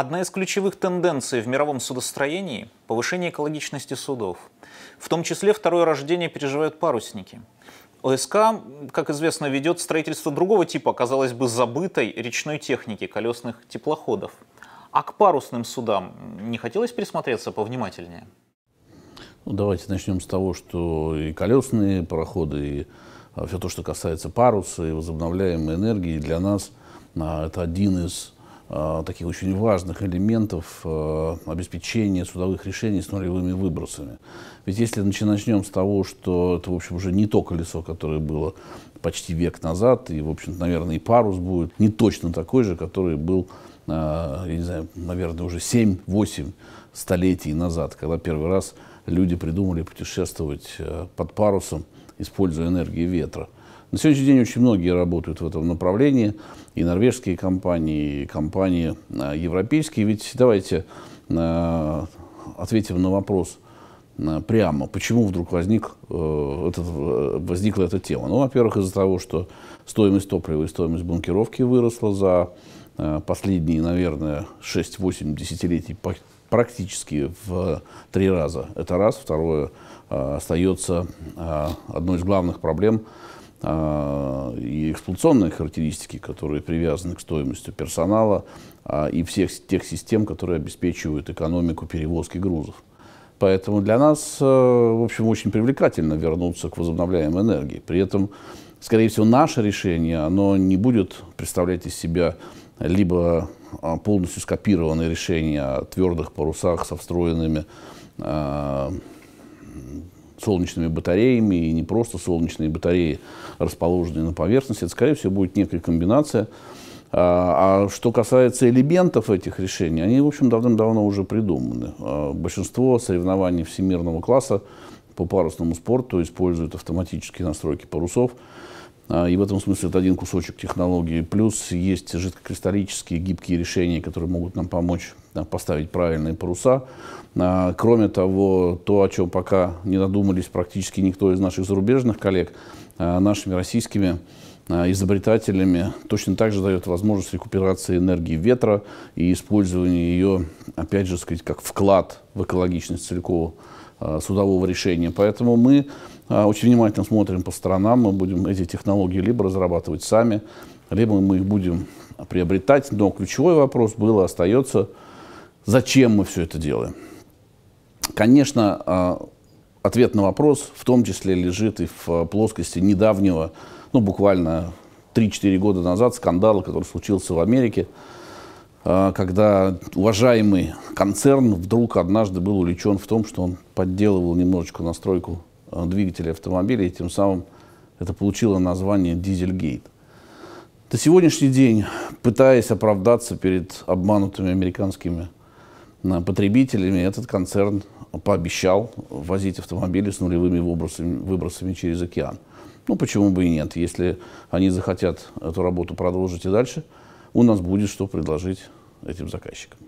Одна из ключевых тенденций в мировом судостроении – повышение экологичности судов. В том числе второе рождение переживают парусники. ОСК, как известно, ведет строительство другого типа, казалось бы, забытой речной техники колесных теплоходов. А к парусным судам не хотелось присмотреться повнимательнее? Ну, давайте начнем с того, что и колесные пароходы, и а, все то, что касается паруса, и возобновляемой энергии для нас а, это один из Э, таких очень важных элементов э, обеспечения судовых решений с нулевыми выбросами. Ведь если начнем с того, что это, в общем, уже не то колесо, которое было почти век назад, и, в общем наверное, и парус будет не точно такой же, который был, э, я не знаю, наверное, уже 7-8 столетий назад, когда первый раз люди придумали путешествовать под парусом, используя энергию ветра. На сегодняшний день очень многие работают в этом направлении, и норвежские компании, и компании а, европейские. Ведь давайте а, ответим на вопрос а, прямо, почему вдруг возник, э, этот, э, возникла эта тема. Ну, во-первых, из-за того, что стоимость топлива и стоимость бункировки выросла за последние, наверное, 6-8 десятилетий практически в три раза. Это раз. Второе, остается одной из главных проблем – а, и эксплуатационные характеристики, которые привязаны к стоимости персонала а, и всех тех систем, которые обеспечивают экономику перевозки грузов. Поэтому для нас, э, в общем, очень привлекательно вернуться к возобновляемой энергии. При этом, скорее всего, наше решение, оно не будет представлять из себя либо а, полностью скопированное решение о твердых парусах со встроенными солнечными батареями, и не просто солнечные батареи, расположенные на поверхности. Это, скорее всего, будет некая комбинация. А, а что касается элементов этих решений, они, в общем, давным-давно уже придуманы. А, большинство соревнований всемирного класса по парусному спорту используют автоматические настройки парусов. А, и в этом смысле это один кусочек технологии. Плюс есть жидкокристаллические гибкие решения, которые могут нам помочь поставить правильные паруса. А, кроме того, то, о чем пока не додумались практически никто из наших зарубежных коллег, а, нашими российскими изобретателями точно так же дает возможность рекуперации энергии ветра и использования ее, опять же, сказать, как вклад в экологичность целикова Э, судового решения. Поэтому мы э, очень внимательно смотрим по сторонам, мы будем эти технологии либо разрабатывать сами, либо мы их будем приобретать. Но ключевой вопрос был и остается, зачем мы все это делаем. Конечно, э, ответ на вопрос в том числе лежит и в плоскости недавнего, ну буквально 3-4 года назад скандала, который случился в Америке, а, когда уважаемый концерн вдруг однажды был увлечен в том, что он подделывал немножечко настройку а, двигателя автомобиля, и тем самым это получило название «Дизельгейт». До сегодняшний день, пытаясь оправдаться перед обманутыми американскими а, потребителями, этот концерн пообещал возить автомобили с нулевыми выбросами, выбросами через океан. Ну, почему бы и нет, если они захотят эту работу продолжить и дальше – у нас будет что предложить этим заказчикам.